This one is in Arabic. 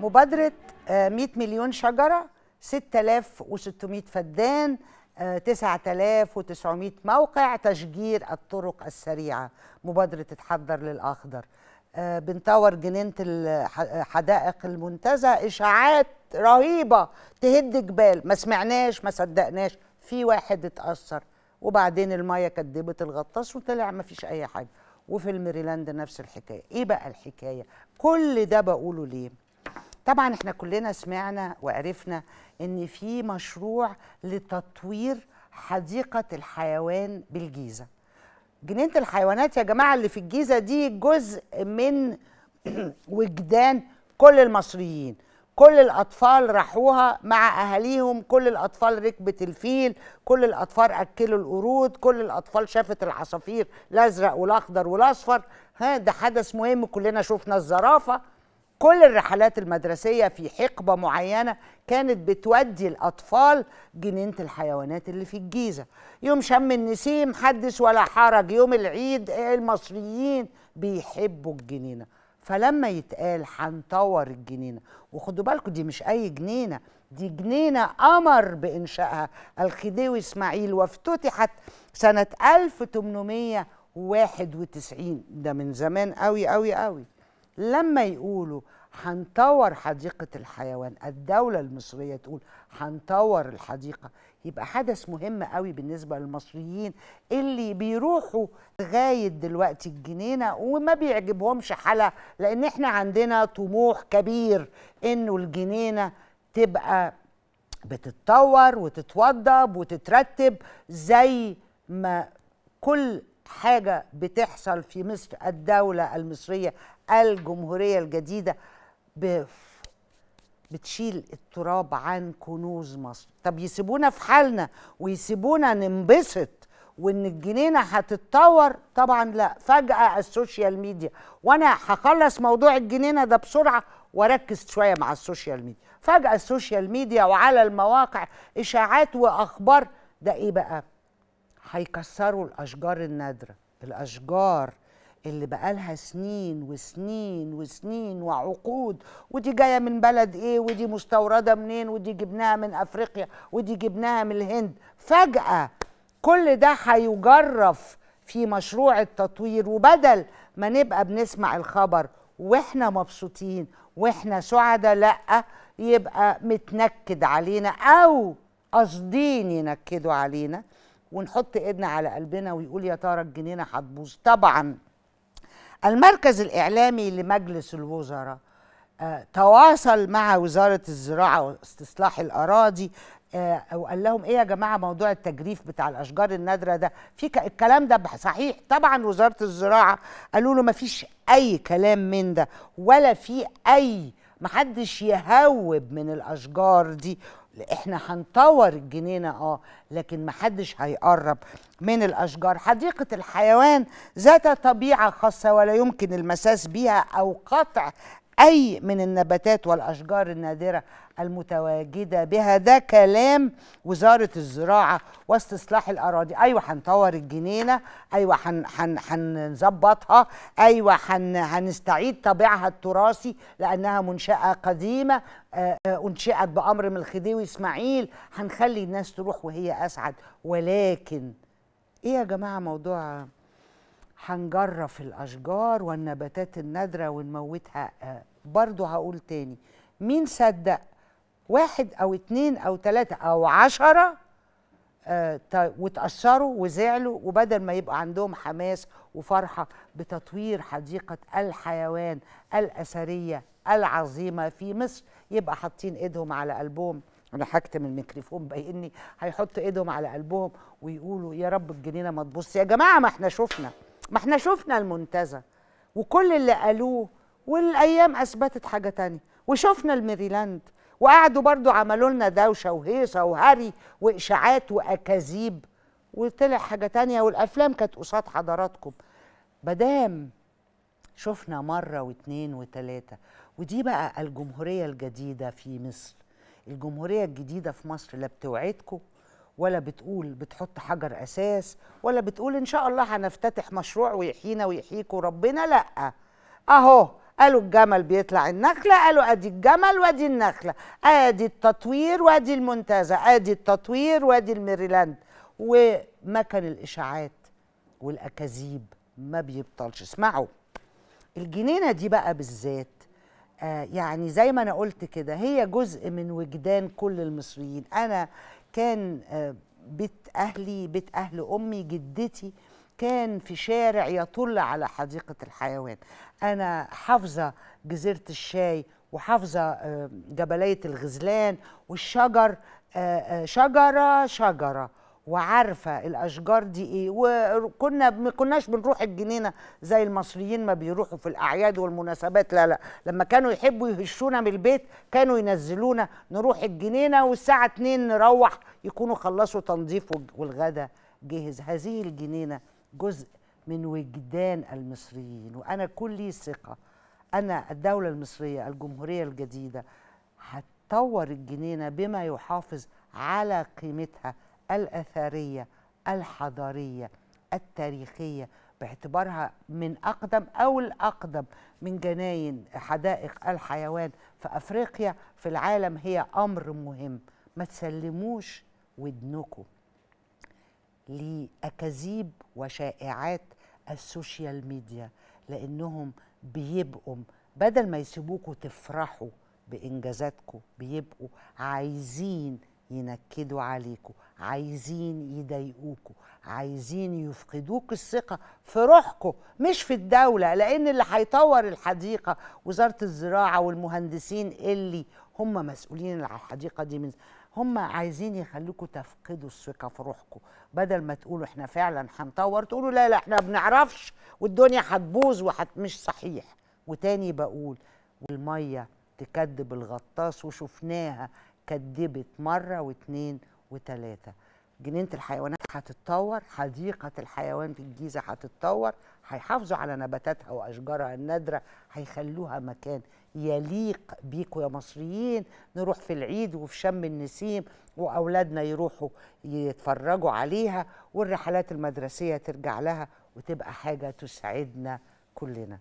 مبادرة 100 آه، مليون شجرة 6600 فدان 9900 آه، موقع تشجير الطرق السريعة مبادرة تتحضر للأخضر آه، بنطور جنينة حدائق المنتزه إشاعات رهيبة تهد جبال ما سمعناش ما صدقناش في واحد اتأثر وبعدين المية كدبت الغطاس وطلع ما فيش أي حاجة وفي الميريلاند نفس الحكاية إيه بقى الحكاية كل ده بقوله ليه طبعا احنا كلنا سمعنا وعرفنا ان في مشروع لتطوير حديقه الحيوان بالجيزه جنينه الحيوانات يا جماعه اللي في الجيزه دي جزء من وجدان كل المصريين كل الاطفال راحوها مع اهاليهم كل الاطفال ركبت الفيل كل الاطفال اكلوا القرود كل الاطفال شافت العصافير الازرق والاخضر والاصفر ها ده حدث مهم كلنا شفنا الزرافه كل الرحلات المدرسيه في حقبه معينه كانت بتودي الاطفال جنينه الحيوانات اللي في الجيزه يوم شم النسيم حدث ولا حرج يوم العيد المصريين بيحبوا الجنينه فلما يتقال هنطور الجنينه وخدوا بالكم دي مش اي جنينه دي جنينه امر بانشائها الخديوي اسماعيل وافتتحت سنه 1891 ده من زمان قوي قوي قوي لما يقولوا هنطور حديقة الحيوان الدولة المصرية تقول هنطور الحديقة يبقى حدث مهم قوي بالنسبة للمصريين اللي بيروحوا لغاية دلوقتي الجنينة وما بيعجبهمش حالة لأن احنا عندنا طموح كبير إنه الجنينة تبقى بتتطور وتتوضب وتترتب زي ما كل حاجه بتحصل في مصر الدوله المصريه الجمهوريه الجديده بتشيل التراب عن كنوز مصر طب يسيبونا في حالنا ويسيبونا ننبسط وان الجنينه هتتطور طبعا لا فجاه السوشيال ميديا وانا هخلص موضوع الجنينه ده بسرعه واركز شويه مع السوشيال ميديا فجاه السوشيال ميديا وعلى المواقع اشاعات واخبار ده ايه بقى هيكسروا الاشجار النادره الاشجار اللي بقالها سنين وسنين وسنين وعقود ودي جايه من بلد ايه ودي مستورده منين ودي جبناها من افريقيا ودي جبناها من الهند فجاه كل ده هيجرف في مشروع التطوير وبدل ما نبقى بنسمع الخبر واحنا مبسوطين واحنا سعداء لا يبقى متنكد علينا او قاصدين ينكدوا علينا ونحط ايدنا على قلبنا ويقول يا ترى الجنينه هتبوظ طبعا المركز الاعلامي لمجلس الوزراء آه، تواصل مع وزاره الزراعه واستصلاح الاراضي آه، وقال لهم ايه يا جماعه موضوع التجريف بتاع الاشجار النادره ده في الكلام ده صحيح طبعا وزاره الزراعه قالوا له ما فيش اي كلام من ده ولا في اي محدش يهوب من الاشجار دي احنا هنطور الجنينه اه لكن محدش هيقرب من الاشجار حديقه الحيوان ذات طبيعه خاصه ولا يمكن المساس بها او قطع أي من النباتات والأشجار النادرة المتواجدة بها ده كلام وزارة الزراعة واستصلاح الأراضي أيوة هنطور الجنينة أيوة هنظبطها أيوة هنستعيد طابعها التراثي لأنها منشأة قديمة آه، آه، أنشئت بأمر من الخديوي إسماعيل هنخلي الناس تروح وهي أسعد ولكن إيه يا جماعة موضوع هنجرف الأشجار والنباتات النادرة ونموتها آه، برضو هقول تاني مين صدق واحد أو اتنين أو تلاتة أو عشرة آه، وتأثروا وزعلوا وبدل ما يبقى عندهم حماس وفرحة بتطوير حديقة الحيوان الأثرية العظيمة في مصر يبقى حاطين إيدهم على قلبهم أنا هكتم الميكروفون بإني هيحطوا إيدهم على قلبهم ويقولوا يا رب الجنينة ما تبص يا جماعة ما احنا شفنا ما احنا شفنا المنتزه وكل اللي قالوه والايام اثبتت حاجه تانية وشفنا الميريلاند وقعدوا برضو عملوا لنا دوشه وهيصه وهري واشاعات واكاذيب وطلع حاجه تانية والافلام كانت قصاد حضراتكم مدام شفنا مره واتنين وتلاته ودي بقى الجمهوريه الجديده في مصر الجمهوريه الجديده في مصر لا بتوعدكم ولا بتقول بتحط حجر اساس ولا بتقول ان شاء الله هنفتتح مشروع ويحيينا ويحييكوا ربنا لا اهو قالوا الجمل بيطلع النخله قالوا ادي الجمل وادي النخله ادي التطوير وادي المنتزه ادي التطوير وادي الميريلاند ومكن الاشاعات والاكاذيب ما بيبطلش اسمعوا الجنينه دي بقى بالذات آه يعني زي ما انا قلت كده هي جزء من وجدان كل المصريين انا كان آه، بيت أهلي بيت أهل أمي جدتي كان في شارع يطل على حديقة الحيوان أنا حافظة جزيرة الشاي وحافظة آه، جبلية الغزلان والشجر آه، شجرة شجرة وعارفه الاشجار دي ايه وكنا ما كناش بنروح الجنينه زي المصريين ما بيروحوا في الاعياد والمناسبات لا لا لما كانوا يحبوا يهشونا من البيت كانوا ينزلونا نروح الجنينه والساعه 2 نروح يكونوا خلصوا تنظيف والغدا جهز هذه الجنينه جزء من وجدان المصريين وانا كلي ثقه انا الدوله المصريه الجمهوريه الجديده هتطور الجنينه بما يحافظ على قيمتها الاثريه الحضاريه التاريخيه باعتبارها من اقدم او الاقدم من جناين حدائق الحيوان في افريقيا في العالم هي امر مهم ما تسلموش ودنكم لاكاذيب وشائعات السوشيال ميديا لانهم بيبقوا بدل ما يسيبوكوا تفرحوا بانجازاتكم بيبقوا عايزين ينكدوا عليكوا عايزين يضايقوكوا عايزين يفقدوك الثقه في روحكوا مش في الدوله لان اللي هيطور الحديقه وزاره الزراعه والمهندسين اللي هم مسؤولين على الحديقه دي من هم عايزين يخلوكوا تفقدوا الثقه في روحكوا بدل ما تقولوا احنا فعلا هنطور تقولوا لا لا احنا ما بنعرفش والدنيا هتبوظ وحت مش صحيح وتاني بقول والميه تكدب الغطاس وشفناها كدبت مرة واتنين وتلاتة جنينة الحيوانات هتتطور حديقة الحيوان في الجيزة هتتطور هيحافظوا على نباتاتها وأشجارها النادرة هيخلوها مكان يليق بيكوا يا مصريين نروح في العيد وفي شم النسيم وأولادنا يروحوا يتفرجوا عليها والرحلات المدرسية ترجع لها وتبقى حاجة تسعدنا كلنا